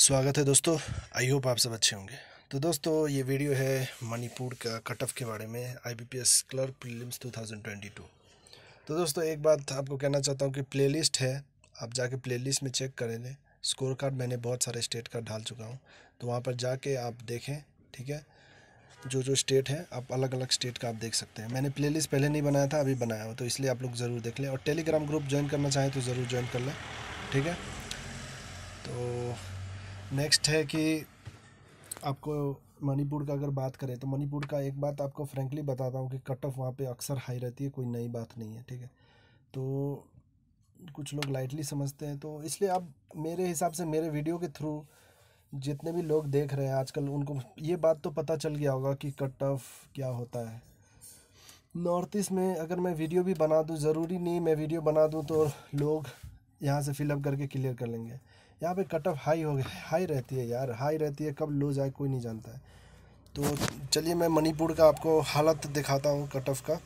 स्वागत है दोस्तों आई होप आप सब अच्छे होंगे तो दोस्तों ये वीडियो है मणिपुर का कट ऑफ के बारे में आईबीपीएस क्लर्क प्रीलिम्स 2022 तो दोस्तों एक बात आपको कहना चाहता हूँ कि प्लेलिस्ट है आप जाके प्लेलिस्ट में चेक करें लें स्कोर कार्ड मैंने बहुत सारे स्टेट का डाल चुका हूँ तो वहाँ पर जाके आप देखें ठीक है जो जो स्टेट है आप अलग अलग स्टेट का आप देख सकते हैं मैंने प्लेलिस्ट पहले नहीं बनाया था अभी बनाया हूँ तो इसलिए आप लोग ज़रूर देख लें और टेलीग्राम ग्रुप ज्वाइन करना चाहें तो ज़रूर ज्वाइन कर लें ठीक है तो नेक्स्ट है कि आपको मणिपुर का अगर बात करें तो मणिपुर का एक बात आपको फ्रेंकली बताता हूँ कि कट ऑफ वहाँ पे अक्सर हाई रहती है कोई नई बात नहीं है ठीक है तो कुछ लोग लाइटली समझते हैं तो इसलिए आप मेरे हिसाब से मेरे वीडियो के थ्रू जितने भी लोग देख रहे हैं आजकल उनको ये बात तो पता चल गया होगा कि कट ऑफ क्या होता है नॉर्थ ईस्ट में अगर मैं वीडियो भी बना दूँ ज़रूरी नहीं मैं वीडियो बना दूँ तो लोग यहाँ से फिलअप करके क्लियर कर लेंगे यहाँ पे कट ऑफ हाई हो गया हाई रहती है यार हाई रहती है कब लो जाए कोई नहीं जानता है तो चलिए मैं मणिपुर का आपको हालत दिखाता हूँ कट ऑफ का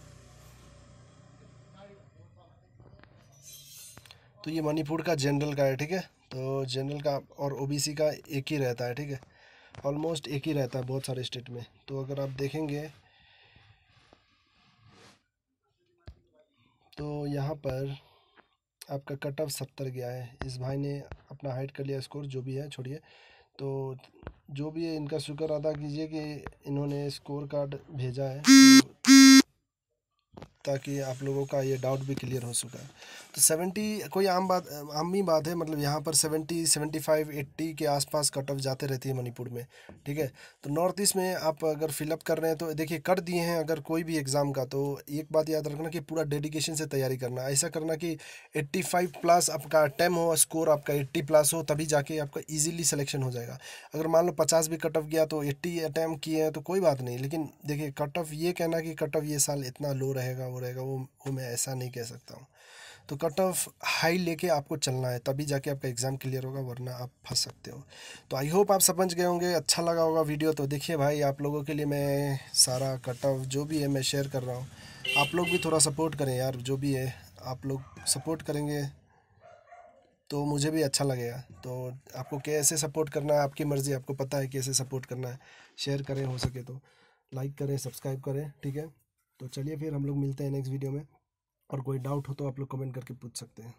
तो ये मणिपुर का जनरल का है ठीक है तो जनरल का और ओबीसी का एक ही रहता है ठीक है ऑलमोस्ट एक ही रहता है बहुत सारे स्टेट में तो अगर आप देखेंगे तो यहाँ पर आपका कट ऑफ सत्तर गया है इस भाई ने अपना हाइट कर लिया स्कोर जो भी है छोड़िए तो जो भी है इनका शुक्र अदा कीजिए कि इन्होंने स्कोर कार्ड भेजा है ताकि आप लोगों का ये डाउट भी क्लियर हो सका तो सेवेंटी कोई आम बात आम ही बात है मतलब यहाँ पर सेवेंटी सेवेंटी फाइव एट्टी के आसपास कट ऑफ जाते रहती है मणिपुर में ठीक है तो नॉर्थ ईस्ट में आप अगर फिलअप कर रहे हैं तो देखिए कर दिए हैं अगर कोई भी एग्ज़ाम का तो एक बात याद रखना कि पूरा डेडिकेशन से तैयारी करना ऐसा करना कि एट्टी फाइव प्लस आपका टेम हो स्कोर आपका एट्टी प्लस हो तभी जाके आपका ईजिली सिलेक्शन हो जाएगा अगर मान लो पचास भी कट ऑफ गया तो एट्टी अटैम्प किए हैं तो कोई बात नहीं लेकिन देखिए कट ऑफ ये कहना कि कट ऑफ ये साल इतना लो रहेगा वो रहेगा वो वो मैं ऐसा नहीं कह सकता हूँ तो कट ऑफ हाई लेके आपको चलना है तभी जाके आपका एग्ज़ाम क्लियर होगा वरना आप फंस सकते हो तो आई होप आप समझ गए होंगे अच्छा लगा होगा वीडियो तो देखिए भाई आप लोगों के लिए मैं सारा कट ऑफ जो भी है मैं शेयर कर रहा हूँ आप लोग भी थोड़ा सपोर्ट करें यार जो भी है आप लोग सपोर्ट करेंगे तो मुझे भी अच्छा लगेगा तो आपको कैसे सपोर्ट करना है आपकी मर्ज़ी आपको पता है कैसे सपोर्ट करना है शेयर करें हो सके तो लाइक करें सब्सक्राइब करें ठीक है तो चलिए फिर हम लोग मिलते हैं नेक्स्ट वीडियो में और कोई डाउट हो तो आप लोग कमेंट करके पूछ सकते हैं